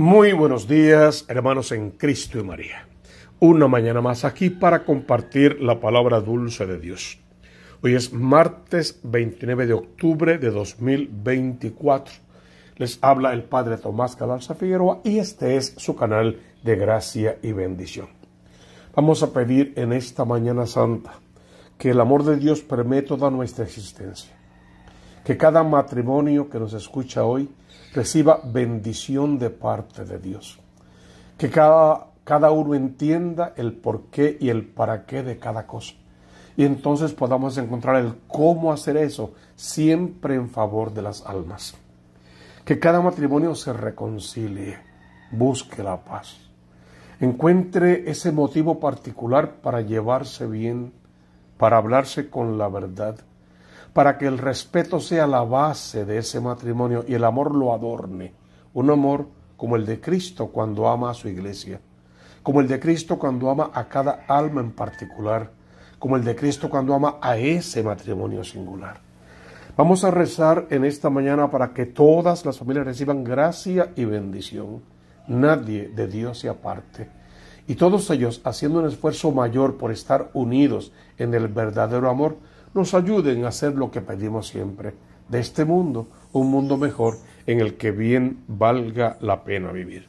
Muy buenos días, hermanos en Cristo y María. Una mañana más aquí para compartir la palabra dulce de Dios. Hoy es martes 29 de octubre de 2024. Les habla el Padre Tomás Calarza Figueroa y este es su canal de gracia y bendición. Vamos a pedir en esta mañana santa que el amor de Dios permee toda nuestra existencia. Que cada matrimonio que nos escucha hoy reciba bendición de parte de Dios. Que cada, uno entienda el por qué y el para qué de cada cosa. Y entonces podamos encontrar el cómo hacer eso, siempre en favor de las almas. Que cada matrimonio se reconcilie, busque la paz, encuentre ese motivo particular para llevarse bien, para hablarse con la verdad, para que el respeto sea la base de ese matrimonio y el amor lo adorne. Un amor como el de Cristo cuando ama a su iglesia, como el de Cristo cuando ama a cada alma en particular, como el de Cristo cuando ama a ese matrimonio singular. Vamos a rezar en esta mañana para que todas las familias reciban gracia y bendición. Nadie de Dios se aparte. Y todos ellos haciendo un esfuerzo mayor por estar unidos en el verdadero amor, nos ayuden a hacer lo que pedimos siempre, de este mundo, un mundo mejor en el que bien valga la pena vivir.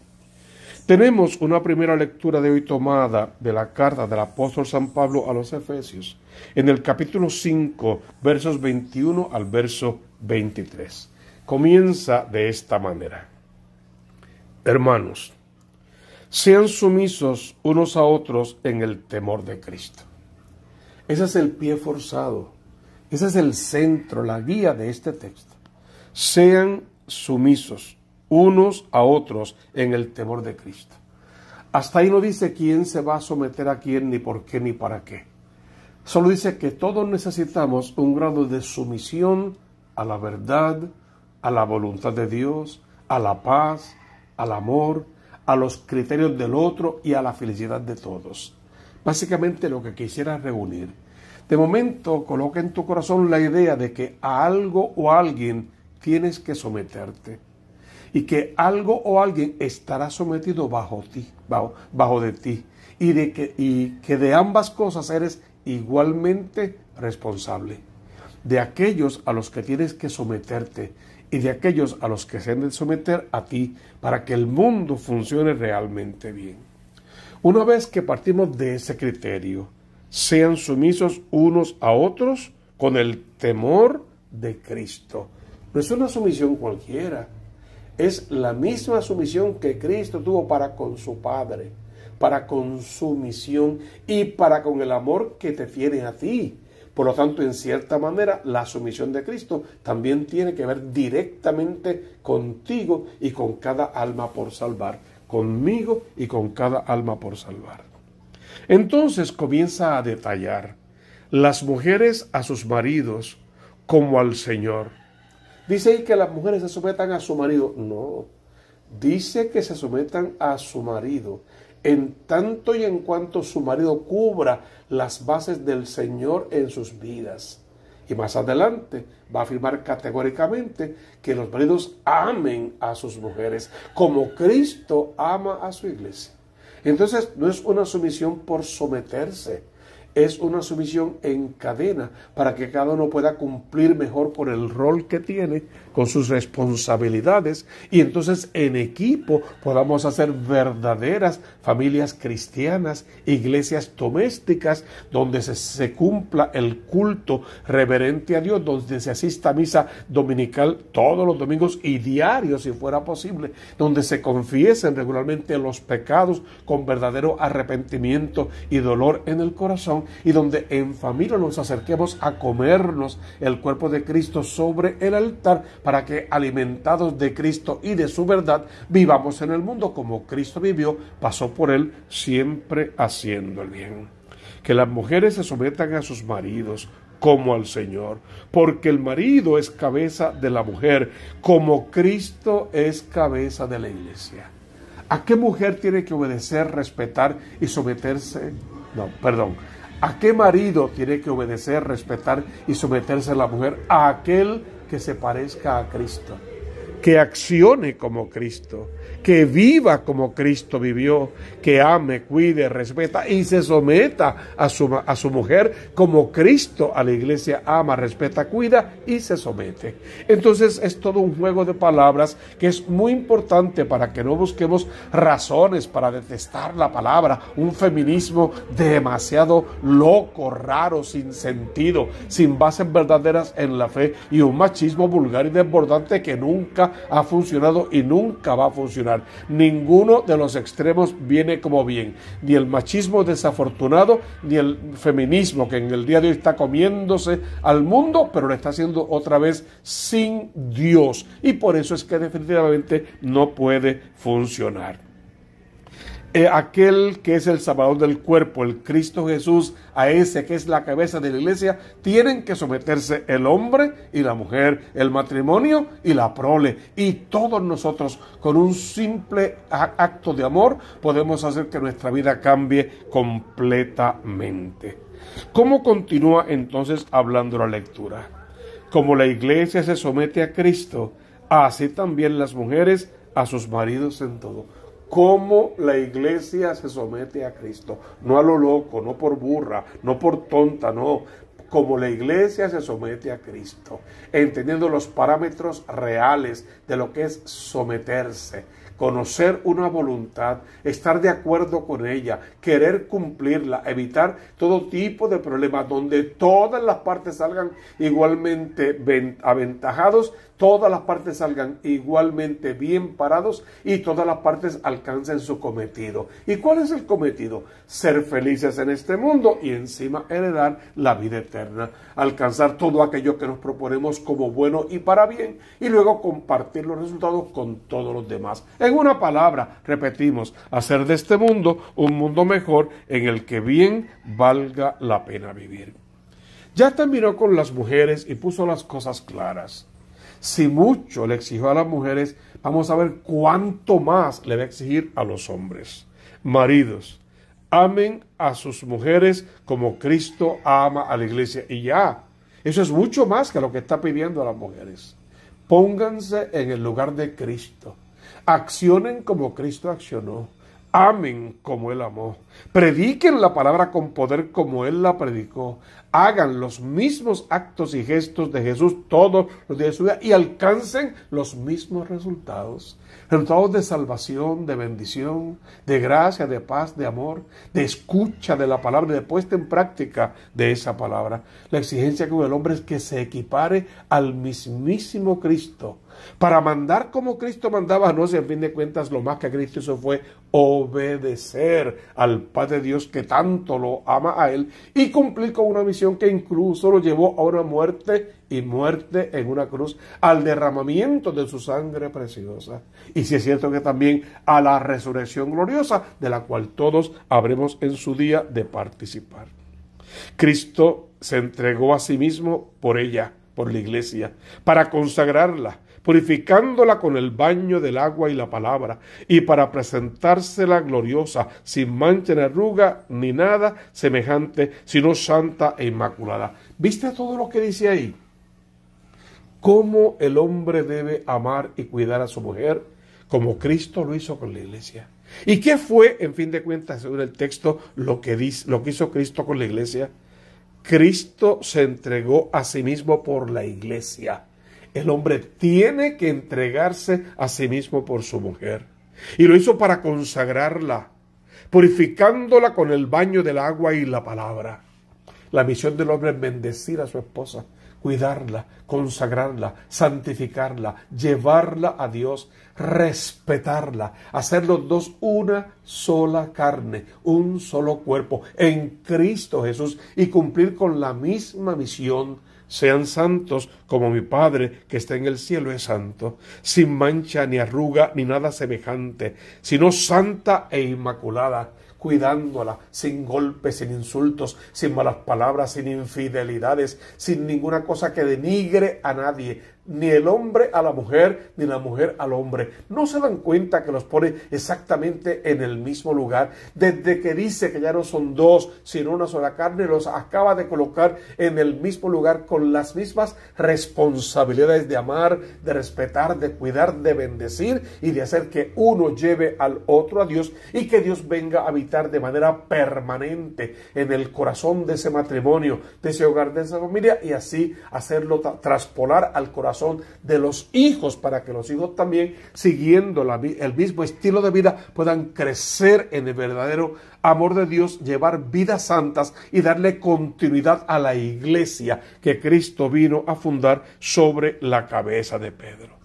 Tenemos una primera lectura de hoy tomada de la carta del apóstol San Pablo a los Efesios, en el capítulo 5, versos 21 al verso 23. Comienza de esta manera. Hermanos, sean sumisos unos a otros en el temor de Cristo. Ese es el pie forzado. Ese es el centro, la guía de este texto. Sean sumisos unos a otros en el temor de Cristo. Hasta ahí no dice quién se va a someter a quién, ni por qué, ni para qué. Solo dice que todos necesitamos un grado de sumisión a la verdad, a la voluntad de Dios, a la paz, al amor, a los criterios del otro y a la felicidad de todos básicamente lo que quisieras reunir. De momento, coloca en tu corazón la idea de que a algo o a alguien tienes que someterte y que algo o alguien estará sometido bajo ti, bajo, de ti, y, de que, y que de ambas cosas eres igualmente responsable. De aquellos a los que tienes que someterte y de aquellos a los que se han de someter a ti para que el mundo funcione realmente bien. Una vez que partimos de ese criterio, sean sumisos unos a otros con el temor de Cristo. No es una sumisión cualquiera, es la misma sumisión que Cristo tuvo para con su Padre, para con su misión y para con el amor que te tiene a ti. Por lo tanto, en cierta manera, la sumisión de Cristo también tiene que ver directamente contigo y con cada alma por salvar conmigo y con cada alma por salvar. Entonces comienza a detallar las mujeres a sus maridos como al Señor. Dice ahí que las mujeres se sometan a su marido. No, dice que se sometan a su marido en tanto y en cuanto su marido cubra las bases del Señor en sus vidas. Y más adelante va a afirmar categóricamente que los maridos amen a sus mujeres como Cristo ama a su iglesia. Entonces no es una sumisión por someterse, es una sumisión en cadena para que cada uno pueda cumplir mejor por el rol que tiene, con sus responsabilidades y entonces en equipo podamos hacer verdaderas familias cristianas, iglesias domésticas donde se, cumpla el culto reverente a Dios, donde se asista a misa dominical todos los domingos y diarios si fuera posible, donde se confiesen regularmente los pecados con verdadero arrepentimiento y dolor en el corazón y donde en familia nos acerquemos a comernos el cuerpo de Cristo sobre el altar para que alimentados de Cristo y de su verdad vivamos en el mundo como Cristo vivió, pasó por él, siempre haciendo el bien. Que las mujeres se sometan a sus maridos como al Señor, porque el marido es cabeza de la mujer, como Cristo es cabeza de la iglesia. ¿A qué mujer tiene que obedecer, respetar y someterse? No, perdón. ¿A qué marido tiene que obedecer, respetar y someterse la mujer? A aquel que se parezca a Cristo, que accione como Cristo, que viva como Cristo vivió, que ame, cuide, respeta y se someta a su, a su mujer como Cristo a la iglesia ama, respeta, cuida y se somete. Entonces es todo un juego de palabras que es muy importante para que no busquemos razones para detestar la palabra, un feminismo demasiado loco, raro, sin sentido, sin bases verdaderas en la fe y un machismo vulgar y desbordante que nunca ha funcionado y nunca va a funcionar Ninguno de los extremos viene como bien, ni el machismo desafortunado, ni el feminismo que en el día de hoy está comiéndose al mundo, pero lo está haciendo otra vez sin Dios. Y por eso es que definitivamente no puede funcionar aquel que es el salvador del cuerpo, el Cristo Jesús, a ese que es la cabeza de la iglesia, tienen que someterse el hombre y la mujer, el matrimonio y la prole. Y todos nosotros, con un simple acto de amor, podemos hacer que nuestra vida cambie completamente. ¿Cómo continúa entonces hablando la lectura? Como la iglesia se somete a Cristo, así también las mujeres a sus maridos en todo como la iglesia se somete a Cristo. No a lo loco, no por burra, no por tonta, no. Como la iglesia se somete a Cristo, entendiendo los parámetros reales de lo que es someterse, conocer una voluntad, estar de acuerdo con ella, querer cumplirla, evitar todo tipo de problemas donde todas las partes salgan igualmente aventajados todas las partes salgan igualmente bien parados y todas las partes alcancen su cometido. ¿Y cuál es el cometido? Ser felices en este mundo y encima heredar la vida eterna, alcanzar todo aquello que nos proponemos como bueno y para bien y luego compartir los resultados con todos los demás. En una palabra, repetimos, hacer de este mundo un mundo mejor en el que bien valga la pena vivir. Ya terminó con las mujeres y puso las cosas claras. Si mucho le exigió a las mujeres, vamos a ver cuánto más le va a exigir a los hombres. Maridos, amen a sus mujeres como Cristo ama a la iglesia. Y ya, eso es mucho más que lo que está pidiendo a las mujeres. Pónganse en el lugar de Cristo. Accionen como Cristo accionó. Amen como Él amó. Prediquen la palabra con poder como Él la predicó. Hagan los mismos actos y gestos de Jesús todos los días de su vida y alcancen los mismos resultados. Resultados de salvación, de bendición, de gracia, de paz, de amor, de escucha de la palabra, de puesta en práctica de esa palabra. La exigencia con el hombre es que se equipare al mismísimo Cristo para mandar como Cristo mandaba, no sé, en fin de cuentas, lo más que Cristo hizo fue obedecer al Padre Dios que tanto lo ama a Él y cumplir con una misión que incluso lo llevó a una muerte y muerte en una cruz, al derramamiento de su sangre preciosa. Y si es cierto que también a la resurrección gloriosa, de la cual todos habremos en su día de participar. Cristo se entregó a sí mismo por ella, por la iglesia, para consagrarla, purificándola con el baño del agua y la palabra, y para presentársela gloriosa, sin mancha ni arruga ni nada semejante, sino santa e inmaculada. ¿Viste todo lo que dice ahí? ¿Cómo el hombre debe amar y cuidar a su mujer? Como Cristo lo hizo con la iglesia. ¿Y qué fue, en fin de cuentas, según el texto, lo que, lo que hizo Cristo con la iglesia? Cristo se entregó a sí mismo por la iglesia. El hombre tiene que entregarse a sí mismo por su mujer. Y lo hizo para consagrarla, purificándola con el baño del agua y la palabra. La misión del hombre es bendecir a su esposa, cuidarla, consagrarla, santificarla, llevarla a Dios, respetarla, hacer los dos una sola carne, un solo cuerpo en Cristo Jesús y cumplir con la misma misión sean santos como mi Padre que está en el cielo es santo, sin mancha ni arruga ni nada semejante, sino santa e inmaculada cuidándola, sin golpes, sin insultos, sin malas palabras, sin infidelidades, sin ninguna cosa que denigre a nadie, ni el hombre a la mujer, ni la mujer al hombre. No se dan cuenta que los pone exactamente en el mismo lugar. Desde que dice que ya no son dos, sino una sola carne, los acaba de colocar en el mismo lugar con las mismas responsabilidades de amar, de respetar, de cuidar, de bendecir y de hacer que uno lleve al otro a Dios y que Dios venga a habitar de manera permanente en el corazón de ese matrimonio, de ese hogar, de esa familia y así hacerlo traspolar al corazón de los hijos para que los hijos también, siguiendo el mismo estilo de vida, puedan crecer en el verdadero amor de Dios, llevar vidas santas y darle continuidad a la iglesia que Cristo vino a fundar sobre la cabeza de Pedro.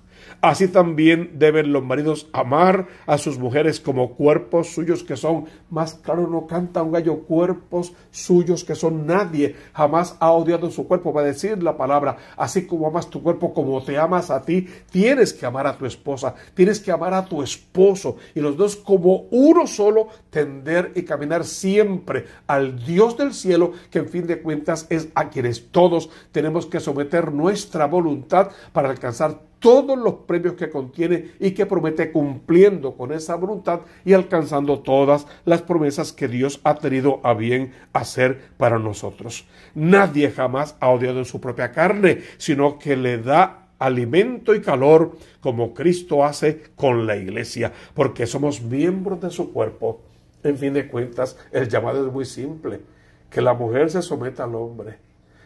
Así también deben los maridos amar a sus mujeres como cuerpos suyos que son. Más claro no canta un gallo cuerpos suyos que son nadie. Jamás ha odiado su cuerpo. Va a decir la palabra. Así como amas tu cuerpo, como te amas a ti, tienes que amar a tu esposa. Tienes que amar a tu esposo. Y los dos como uno solo tender y caminar siempre al Dios del cielo, que en fin de cuentas es a quienes todos tenemos que someter nuestra voluntad para alcanzar todos los premios que contiene y que promete cumpliendo con esa voluntad y alcanzando todas las promesas que Dios ha tenido a bien hacer para nosotros. Nadie jamás ha odiado en su propia carne, sino que le da alimento y calor como Cristo hace con la iglesia, porque somos miembros de su cuerpo. En fin de cuentas, el llamado es muy simple, que la mujer se someta al hombre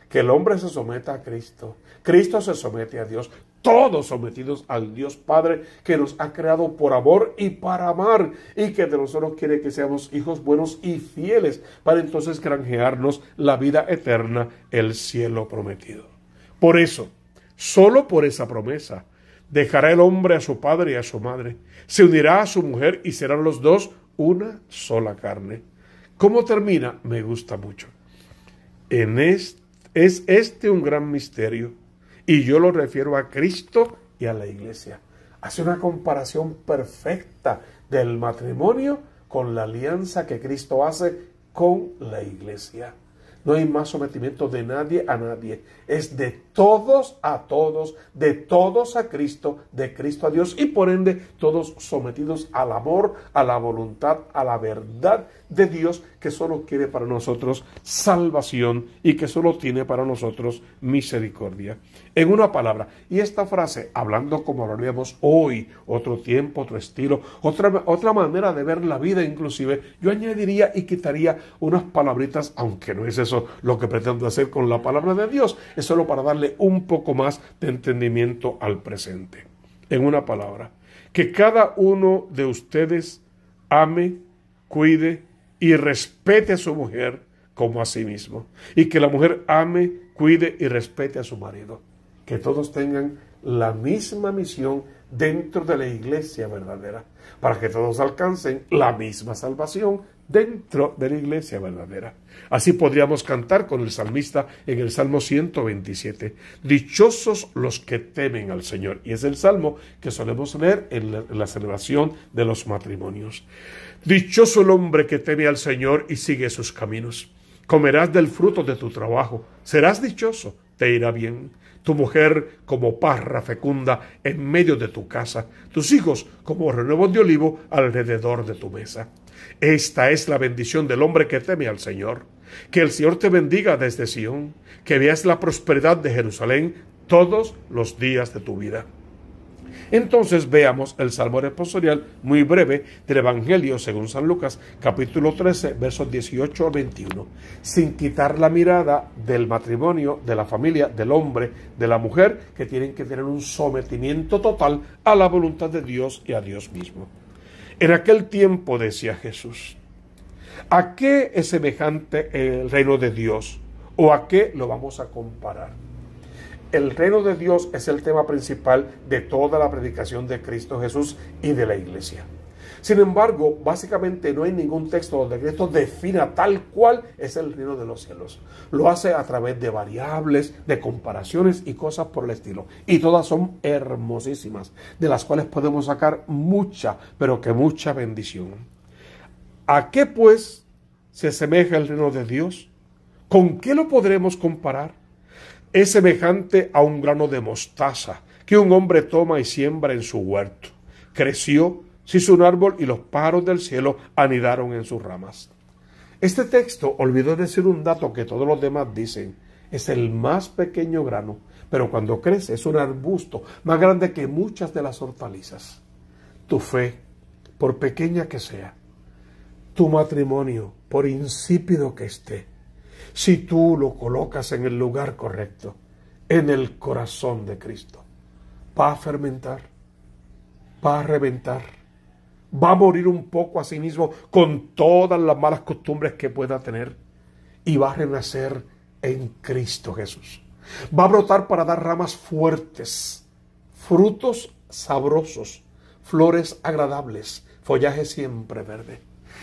que el hombre se someta a Cristo. Cristo se somete a Dios. Todos sometidos al Dios Padre que nos ha creado por amor y para amar y que de nosotros quiere que seamos hijos buenos y fieles para entonces granjearnos la vida eterna, el cielo prometido. Por eso, solo por esa promesa, dejará el hombre a su padre y a su madre, se unirá a su mujer y serán los dos una sola carne. ¿Cómo termina? Me gusta mucho. En este es este un gran misterio. Y yo lo refiero a Cristo y a la iglesia. Hace una comparación perfecta del matrimonio con la alianza que Cristo hace con la iglesia. No hay más sometimiento de nadie a nadie. Es de todos a todos, de todos a Cristo, de Cristo a Dios y por ende todos sometidos al amor, a la voluntad, a la verdad de Dios que solo quiere para nosotros salvación y que solo tiene para nosotros misericordia. En una palabra, y esta frase, hablando como lo hablaríamos hoy, otro tiempo, otro estilo, otra, otra manera de ver la vida inclusive, yo añadiría y quitaría unas palabritas, aunque no es eso lo que pretendo hacer con la palabra de Dios, es solo para darle un poco más de entendimiento al presente. En una palabra, que cada uno de ustedes ame, cuide, y respete a su mujer como a sí mismo. Y que la mujer ame, cuide y respete a su marido. Que todos tengan la misma misión dentro de la iglesia verdadera, para que todos alcancen la misma salvación dentro de la iglesia verdadera. Así podríamos cantar con el salmista en el Salmo 127, Dichosos los que temen al Señor. Y es el salmo que solemos leer en la, en la celebración de los matrimonios. Dichoso el hombre que teme al Señor y sigue sus caminos. Comerás del fruto de tu trabajo. Serás dichoso te irá bien. Tu mujer como parra fecunda en medio de tu casa, tus hijos como renuevo de olivo alrededor de tu mesa. Esta es la bendición del hombre que teme al Señor. Que el Señor te bendiga desde Sión, que veas la prosperidad de Jerusalén todos los días de tu vida. Entonces veamos el Salmo responsorial muy breve del Evangelio según San Lucas, capítulo 13, versos 18 a 21. Sin quitar la mirada del matrimonio, de la familia, del hombre, de la mujer, que tienen que tener un sometimiento total a la voluntad de Dios y a Dios mismo. En aquel tiempo decía Jesús, ¿a qué es semejante el reino de Dios? ¿O a qué lo vamos a comparar? El reino de Dios es el tema principal de toda la predicación de Cristo Jesús y de la iglesia. Sin embargo, básicamente no hay ningún texto donde Cristo defina tal cual es el reino de los cielos. Lo hace a través de variables, de comparaciones y cosas por el estilo. Y todas son hermosísimas, de las cuales podemos sacar mucha, pero que mucha bendición. ¿A qué pues se asemeja el reino de Dios? ¿Con qué lo podremos comparar? es semejante a un grano de mostaza que un hombre toma y siembra en su huerto. Creció, se hizo un árbol y los pájaros del cielo anidaron en sus ramas. Este texto olvidó decir un dato que todos los demás dicen. Es el más pequeño grano, pero cuando crece es un arbusto más grande que muchas de las hortalizas. Tu fe, por pequeña que sea, tu matrimonio, por insípido que esté, si tú lo colocas en el lugar correcto, en el corazón de Cristo. Va a fermentar, va a reventar, va a morir un poco a sí mismo con todas las malas costumbres que pueda tener y va a renacer en Cristo Jesús. Va a brotar para dar ramas fuertes, frutos sabrosos, flores agradables, follaje siempre verde.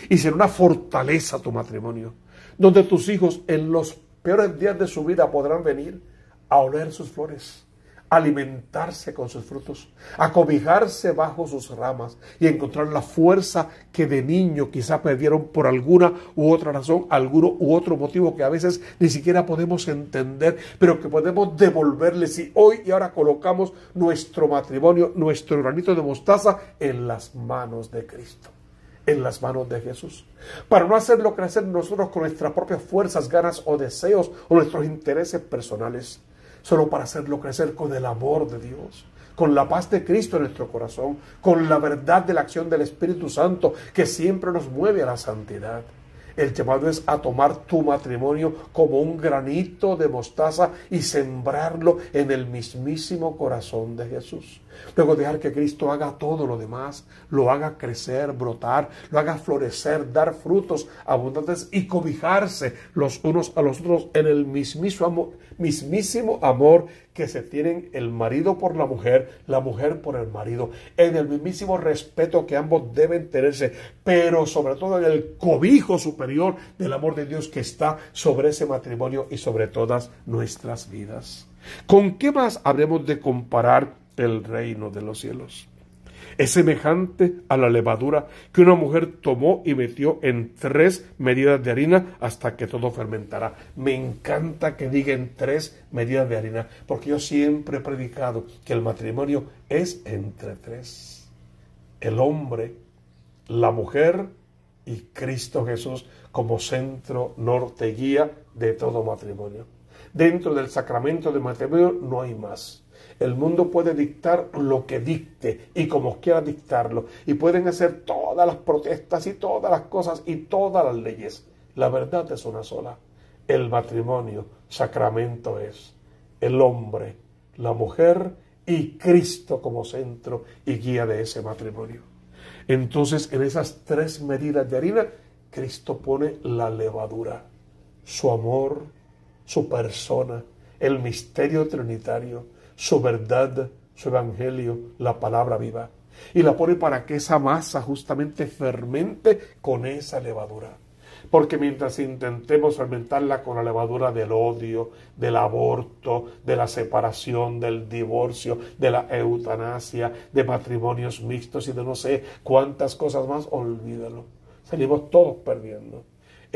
Y será una fortaleza tu matrimonio donde tus hijos en los peores días de su vida podrán venir a oler sus flores, alimentarse con sus frutos, acobijarse bajo sus ramas y encontrar la fuerza que de niño quizá perdieron por alguna u otra razón, alguno u otro motivo que a veces ni siquiera podemos entender, pero que podemos devolverles si hoy y ahora colocamos nuestro matrimonio, nuestro granito de mostaza en las manos de Cristo en las manos de Jesús. Para no hacerlo crecer nosotros con nuestras propias fuerzas, ganas o deseos o nuestros intereses personales. Solo para hacerlo crecer con el amor de Dios, con la paz de Cristo en nuestro corazón, con la verdad de la acción del Espíritu Santo que siempre nos mueve a la santidad. El llamado es a tomar tu matrimonio como un granito de mostaza y sembrarlo en el mismísimo corazón de Jesús. Luego dejar que Cristo haga todo lo demás, lo haga crecer, brotar, lo haga florecer, dar frutos abundantes y cobijarse los unos a los otros en el mismísimo amor, mismísimo amor que se tienen el marido por la mujer, la mujer por el marido, en el mismísimo respeto que ambos deben tenerse, pero sobre todo en el cobijo superior del amor de Dios que está sobre ese matrimonio y sobre todas nuestras vidas. ¿Con qué más habremos de comparar el reino de los cielos. Es semejante a la levadura que una mujer tomó y metió en tres medidas de harina hasta que todo fermentará. Me encanta que digan tres medidas de harina, porque yo siempre he predicado que el matrimonio es entre tres. El hombre, la mujer y Cristo Jesús como centro, norte, guía de todo matrimonio. Dentro del sacramento de matrimonio no hay más. El mundo puede dictar lo que dicte y como quiera dictarlo. Y pueden hacer todas las protestas y todas las cosas y todas las leyes. La verdad es una sola. El matrimonio sacramento es el hombre, la mujer y Cristo como centro y guía de ese matrimonio. Entonces en esas tres medidas de harina, Cristo pone la levadura, su amor, su persona, el misterio trinitario, su verdad, su evangelio, la palabra viva. Y la pone para que esa masa justamente fermente con esa levadura. Porque mientras intentemos fermentarla con la levadura del odio, del aborto, de la separación, del divorcio, de la eutanasia, de matrimonios mixtos y de no sé cuántas cosas más, olvídalo. Salimos todos perdiendo.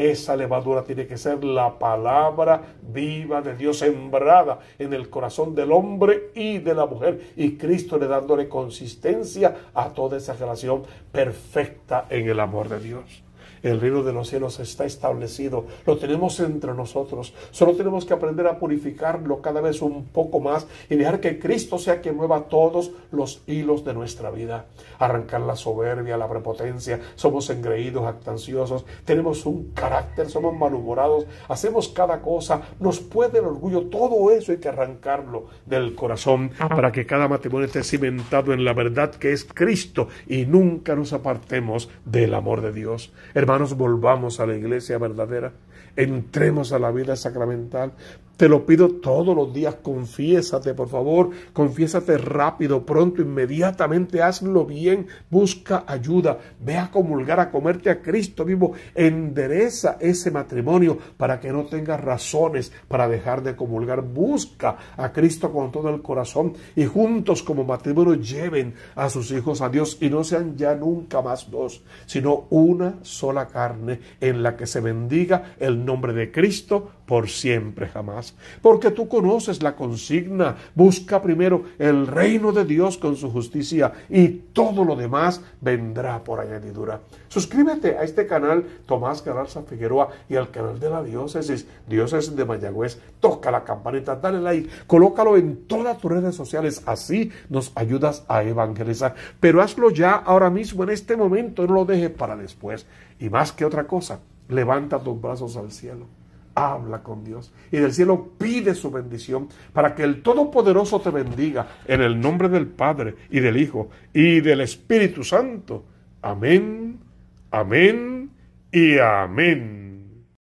Esa levadura tiene que ser la palabra viva de Dios sembrada en el corazón del hombre y de la mujer. Y Cristo le dándole consistencia a toda esa relación perfecta en el amor de Dios. El reino de los cielos está establecido, lo tenemos entre nosotros. Solo tenemos que aprender a purificarlo cada vez un poco más y dejar que Cristo sea quien mueva todos los hilos de nuestra vida. Arrancar la soberbia, la prepotencia, somos engreídos, actanciosos, tenemos un carácter, somos malhumorados, hacemos cada cosa, nos puede el orgullo, todo eso hay que arrancarlo del corazón para que cada matrimonio esté cimentado en la verdad que es Cristo y nunca nos apartemos del amor de Dios. Hermanos, volvamos a la iglesia verdadera, entremos a la vida sacramental, te lo pido todos los días, confiésate, por favor, confiésate rápido, pronto, inmediatamente, hazlo bien, busca ayuda, ve a comulgar, a comerte a Cristo vivo, endereza ese matrimonio para que no tengas razones para dejar de comulgar, busca a Cristo con todo el corazón y juntos como matrimonio lleven a sus hijos a Dios y no sean ya nunca más dos, sino una sola carne en la que se bendiga el nombre de Cristo por siempre jamás. Porque tú conoces la consigna, busca primero el reino de Dios con su justicia y todo lo demás vendrá por añadidura. Suscríbete a este canal Tomás Garza Figueroa y al canal de la diócesis, diócesis de Mayagüez. Toca la campanita, dale like, colócalo en todas tus redes sociales, así nos ayudas a evangelizar. Pero hazlo ya, ahora mismo, en este momento, no lo dejes para después. Y más que otra cosa, levanta tus brazos al cielo habla con Dios y del cielo pide su bendición para que el Todopoderoso te bendiga en el nombre del Padre y del Hijo y del Espíritu Santo. Amén, amén y amén.